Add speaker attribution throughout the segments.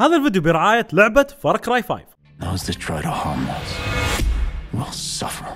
Speaker 1: هذا الفيديو برعاية لعبة فارك راي 5 Those try to harm us will suffer.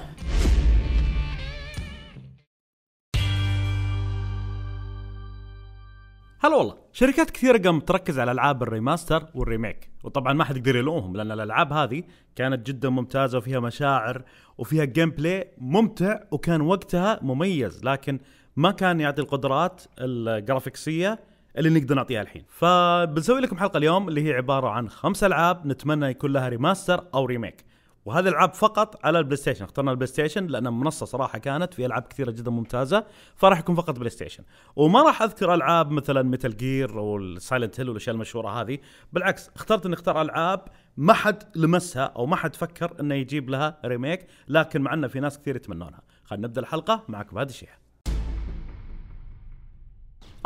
Speaker 1: هلا والله شركات كثيره قامت تركز على العاب الريماستر والريميك وطبعا ما حد يقدر يلومهم لان الالعاب هذه كانت جدا ممتازه وفيها مشاعر وفيها جيم بلاي ممتع وكان وقتها مميز لكن ما كان يعطي القدرات الجرافيكسيه اللي نقدر نعطيها الحين فبنسوي لكم حلقه اليوم اللي هي عباره عن خمس العاب نتمنى يكون لها ريماستر او ريميك وهذه العاب فقط على البلاي ستيشن اخترنا البلاي ستيشن لان منصه صراحه كانت في العاب كثيره جدا ممتازه فراح يكون فقط بلاي ستيشن وما راح اذكر العاب مثلا ميتال جير والسايلنت هيل والاشياء المشهوره هذه بالعكس اخترت اني اختار العاب ما حد لمسها او ما حد فكر انه يجيب لها ريميك لكن مع انه في ناس كثير يتمنونها خلينا نبدا الحلقه معك بهذا الشيء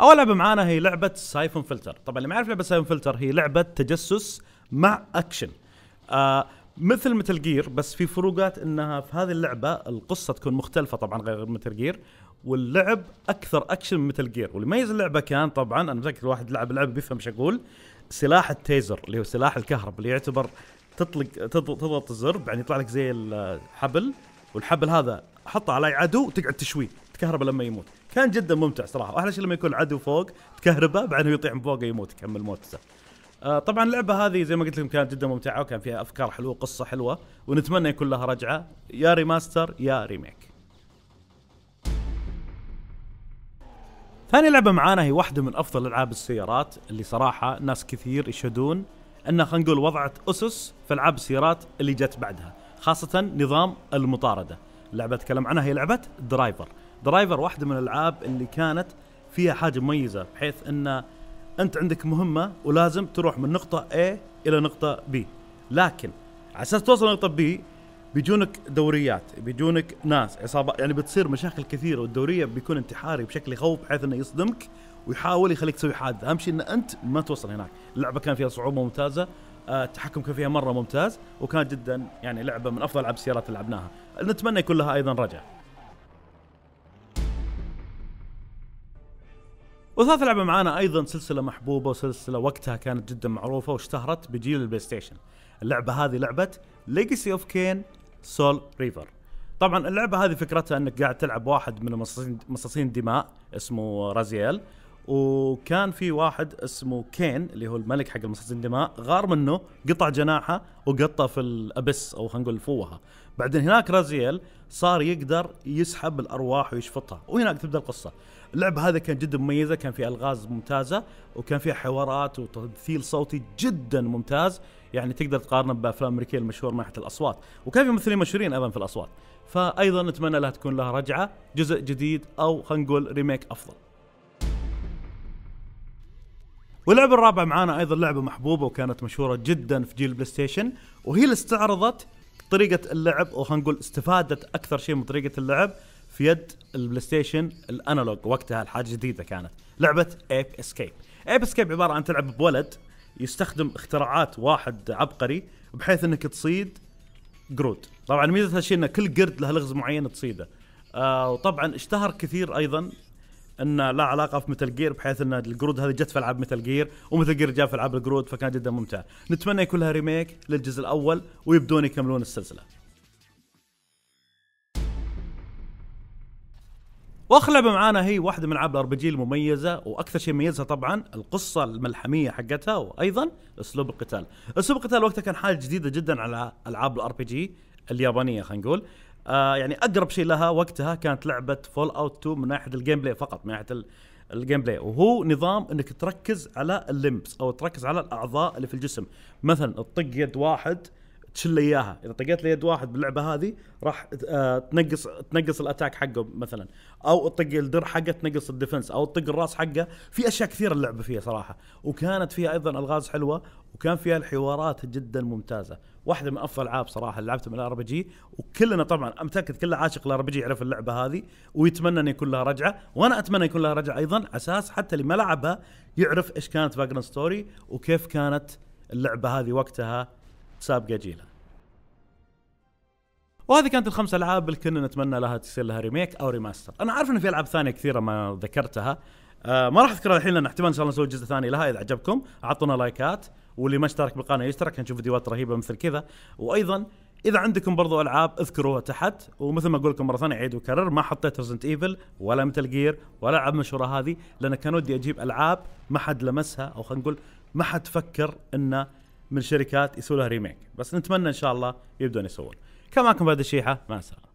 Speaker 1: اول لعبه معانا هي لعبه سايفون فلتر طبعا اللي ما يعرف لعبه سايفون فلتر هي لعبه تجسس مع اكشن آه مثل متل جير بس في فروقات انها في هذه اللعبه القصه تكون مختلفه طبعا غير متل جير واللعب اكثر اكشن من متل جير واللي يميز اللعبه كان طبعا انا متذكر واحد لعب لعبه بيفهم ايش اقول سلاح التيزر اللي هو سلاح الكهرب اللي يعتبر تطلق تضغط الزر بعدين يطلع لك زي الحبل والحبل هذا حطه على عدو وتقعد تشويه تكهربه لما يموت كان جدا ممتع صراحه واحلى شيء لما يكون العدو فوق تكهربه بعدين يطيح من فوق يموت يكمل موته آه طبعا اللعبه هذه زي ما قلت لكم كانت جدا ممتعه وكان فيها افكار حلوه قصه حلوه ونتمنى يكون لها رجعه يا ريماستر يا ريميك ثاني لعبه معانا هي واحده من افضل العاب السيارات اللي صراحه ناس كثير يشهدون انها خلينا نقول وضعت اسس في العاب السيارات اللي جت بعدها خاصه نظام المطارده اللعبه اتكلم عنها هي لعبه درايفر درايفر واحده من الالعاب اللي كانت فيها حاجه مميزه بحيث ان انت عندك مهمه ولازم تروح من نقطه A الى نقطه B لكن على اساس توصل لنقطه B بيجونك دوريات بيجونك ناس عصابه يعني بتصير مشاكل كثيره والدوريه بيكون انتحاري بشكل يخوف بحيث انه يصدمك ويحاول يخليك تسوي حادثه اهم شيء ان انت ما توصل هناك اللعبه كان فيها صعوبه ممتازه آه، التحكم كان فيها مره ممتاز وكانت جدا يعني لعبه من افضل العاب السيارات اللي لعبناها نتمنى يكون لها ايضا رجع وثالث لعبه معانا ايضا سلسله محبوبه وسلسله وقتها كانت جدا معروفه واشتهرت بجيل البلاي ستيشن اللعبه هذه لعبه ليجسي اوف كين سول ريفر طبعا اللعبه هذه فكرتها انك قاعد تلعب واحد من مصاصين مصاصين دماء اسمه رازيال وكان في واحد اسمه كين اللي هو الملك حق المصاصين الدماء غار منه قطع جناحه وقطه في الابس او خلينا نقول الفوهه بعدين هناك رازيل صار يقدر يسحب الارواح ويشفطها وهناك تبدا القصه اللعبه هذا كان جدا مميزه كان في الغاز ممتازه وكان فيها حوارات وتمثيل صوتي جدا ممتاز يعني تقدر تقارنه بافلام امريكيه المشهور من ناحيه الاصوات وكان في ممثلين مشهورين ايضا في الاصوات فايضا نتمنى لها تكون لها رجعه جزء جديد او خلينا نقول ريميك افضل واللعبه الرابعه معانا ايضا لعبه محبوبه وكانت مشهوره جدا في جيل البلاي ستيشن وهي اللي استعرضت طريقه اللعب او خلينا نقول استفادت اكثر شيء من طريقه اللعب في يد البلاي ستيشن الانالوج وقتها الحاجه جديده كانت لعبه ايب اسكيب ايب اسكيب عباره عن تلعب بولد يستخدم اختراعات واحد عبقري بحيث انك تصيد قرود طبعا ميزه هالشيء ان كل قرد له لغز معين تصيده آه وطبعا اشتهر كثير ايضا انه لا علاقه في مثل جير بحيث ان القرود هذه جت في العاب مثل جير ومثل جير جاء في العاب القرود فكان جدا ممتع نتمنى يكون لها ريميك للجزء الاول ويبدون يكملون السلسله واخر لعبه معانا هي واحده من العاب الار بي جي المميزه واكثر شيء يميزها طبعا القصه الملحميه حقتها وايضا اسلوب القتال. اسلوب القتال وقتها كان حاجه جديده جدا على العاب الار بي جي اليابانيه خلينا نقول آه يعني اقرب شيء لها وقتها كانت لعبه فول اوت 2 من ناحيه الجيم بلاي فقط من ناحيه الجيم بلاي وهو نظام انك تركز على اللمبس او تركز على الاعضاء اللي في الجسم مثلا تطق يد واحد تشله اياها اذا طقيت له يد واحد باللعبه هذه راح آه، تنقص تنقص الاتاك حقه مثلا او تطق الدر حقه تنقص الديفنس او تطق الراس حقه في اشياء كثيره اللعبه فيها صراحه وكانت فيها ايضا الغاز حلوه وكان فيها الحوارات جدا ممتازه واحده من افضل العاب صراحه اللي لعبتها من الار جي وكلنا طبعا متاكد كل عاشق الار جي يعرف اللعبه هذه ويتمنى ان يكون لها رجعه وانا اتمنى يكون لها رجعه ايضا اساس حتى اللي ما لعبها يعرف ايش كانت باجرن ستوري وكيف كانت اللعبه هذه وقتها سابقه جيلها وهذه كانت الخمس العاب اللي كنا نتمنى لها تصير لها ريميك او ريماستر انا عارف انه في العاب ثانيه كثيره ما ذكرتها آه ما راح اذكرها الحين لان احتمال ان شاء الله نسوي جزء ثاني لها اذا عجبكم اعطونا لايكات واللي ما اشترك بالقناه يشترك نشوف فيديوهات رهيبه مثل كذا وايضا اذا عندكم برضو العاب اذكروها تحت ومثل ما اقول لكم مره ثانيه عيد وكرر ما حطيت ريزنت ايفل ولا متل جير ولا العاب مشهوره هذه لان كان ودي اجيب العاب ما حد لمسها او خلينا نقول ما حد فكر انه من شركات يسوي لها ريميك بس نتمنى ان شاء الله يبدون يسوون معكم بعد الشيحه مع السلامه